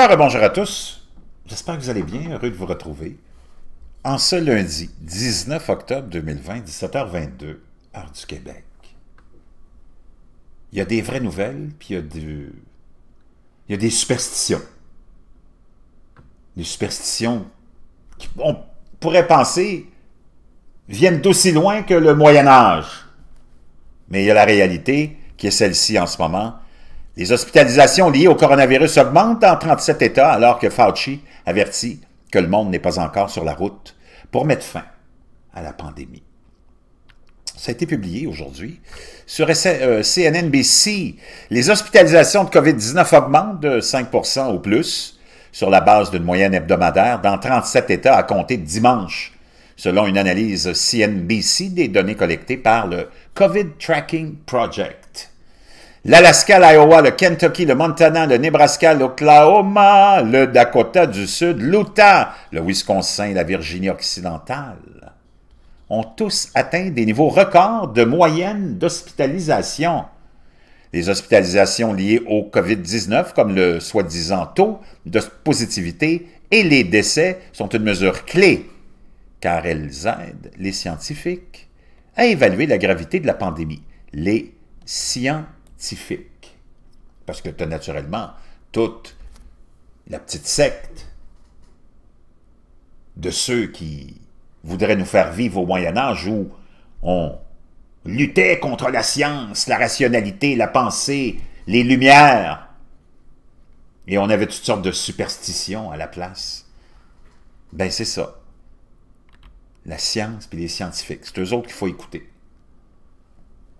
Alors, bonjour à tous. J'espère que vous allez bien. Heureux de vous retrouver. En ce lundi 19 octobre 2020, 17h22, heure du Québec. Il y a des vraies nouvelles, puis il y a, il y a des superstitions. Des superstitions qui, on pourrait penser, viennent d'aussi loin que le Moyen Âge. Mais il y a la réalité qui est celle-ci en ce moment, les hospitalisations liées au coronavirus augmentent dans 37 États alors que Fauci avertit que le monde n'est pas encore sur la route pour mettre fin à la pandémie. Ça a été publié aujourd'hui. Sur CNNBC, euh, les hospitalisations de COVID-19 augmentent de 5 ou plus sur la base d'une moyenne hebdomadaire dans 37 États à compter dimanche, selon une analyse CNBC des données collectées par le COVID Tracking Project l'Alaska, l'Iowa, le Kentucky, le Montana, le Nebraska, l'Oklahoma, le Dakota du Sud, l'Utah, le Wisconsin, la Virginie occidentale ont tous atteint des niveaux records de moyenne d'hospitalisation. Les hospitalisations liées au COVID-19, comme le soi-disant taux de positivité et les décès, sont une mesure clé, car elles aident les scientifiques à évaluer la gravité de la pandémie. Les scientifiques parce que naturellement toute la petite secte de ceux qui voudraient nous faire vivre au Moyen Âge où on luttait contre la science, la rationalité, la pensée, les lumières. Et on avait toutes sortes de superstitions à la place. Ben c'est ça. La science et les scientifiques, c'est eux autres qu'il faut écouter.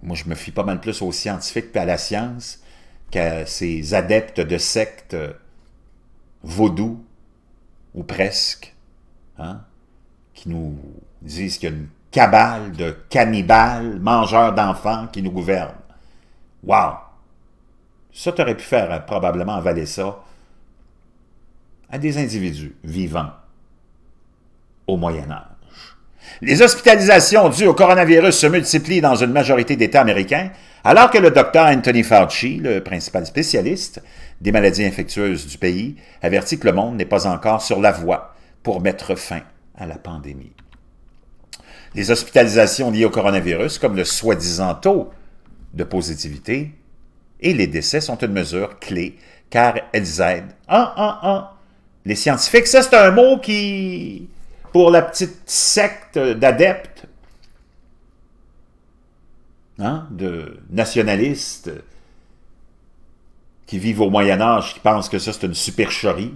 Moi, je me fie pas mal plus aux scientifiques et à la science qu'à ces adeptes de sectes euh, vaudous ou presque, hein, qui nous disent qu'il y a une cabale de cannibales, mangeurs d'enfants qui nous gouvernent. Wow! Ça, t'aurait pu faire euh, probablement avaler ça à des individus vivants au Moyen Âge. Les hospitalisations dues au coronavirus se multiplient dans une majorité d'États américains, alors que le docteur Anthony Fauci, le principal spécialiste des maladies infectieuses du pays, avertit que le monde n'est pas encore sur la voie pour mettre fin à la pandémie. Les hospitalisations liées au coronavirus, comme le soi-disant taux de positivité et les décès, sont une mesure clé car elles aident. Ah, ah, ah! Les scientifiques, ça c'est un mot qui pour la petite secte d'adeptes, hein, de nationalistes qui vivent au Moyen-Âge, qui pensent que ça, c'est une supercherie.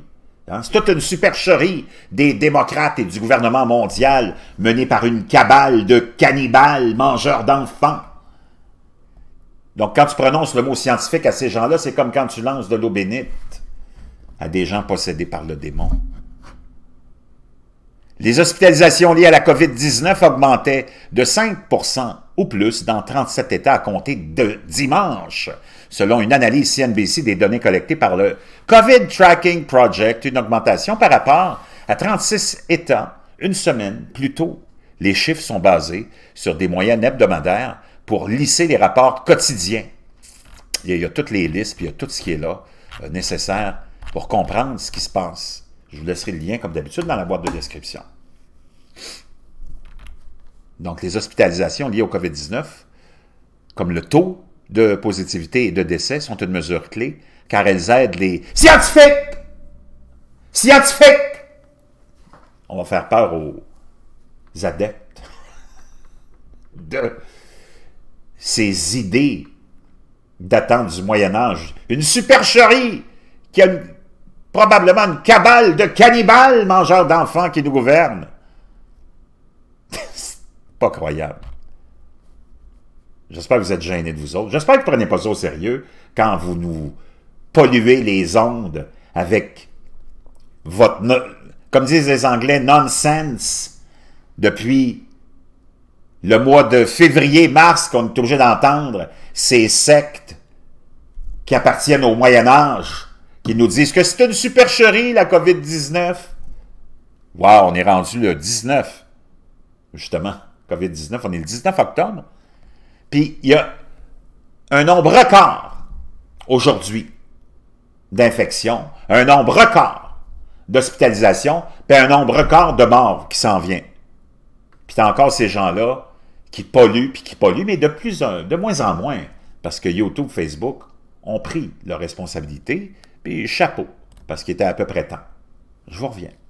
Hein. C'est toute une supercherie des démocrates et du gouvernement mondial menée par une cabale de cannibales mangeurs d'enfants. Donc, quand tu prononces le mot scientifique à ces gens-là, c'est comme quand tu lances de l'eau bénite à des gens possédés par le démon. Les hospitalisations liées à la COVID-19 augmentaient de 5 ou plus dans 37 États à compter de dimanche, selon une analyse CNBC des données collectées par le COVID Tracking Project, une augmentation par rapport à 36 États une semaine plus tôt. Les chiffres sont basés sur des moyennes hebdomadaires pour lisser les rapports quotidiens. Il y a, toutes les listes, puis il y a tout ce qui est là euh, nécessaire pour comprendre ce qui se passe. Je vous laisserai le lien, comme d'habitude, dans la boîte de description. Donc, les hospitalisations liées au COVID-19, comme le taux de positivité et de décès, sont une mesure clé, car elles aident les scientifiques! Scientifiques! On va faire peur aux adeptes de ces idées datant du Moyen Âge. Une supercherie qui a probablement une cabale de cannibales mangeurs d'enfants qui nous gouvernent. C'est pas croyable. J'espère que vous êtes gênés de vous autres. J'espère que vous ne prenez pas ça au sérieux quand vous nous polluez les ondes avec votre, comme disent les Anglais, nonsense depuis le mois de février-mars qu'on est obligé d'entendre, ces sectes qui appartiennent au Moyen Âge, qui nous disent que c'est une supercherie, la COVID-19. Wow, on est rendu le 19, justement, COVID-19. On est le 19 octobre. Puis il y a un nombre record aujourd'hui d'infections, un nombre record d'hospitalisations, puis un nombre record de morts qui s'en vient. Puis t'as encore ces gens-là qui polluent, puis qui polluent, mais de, plus en, de moins en moins, parce que YouTube, Facebook ont pris leurs responsabilités, puis chapeau, parce qu'il était à peu près temps. Je vous reviens.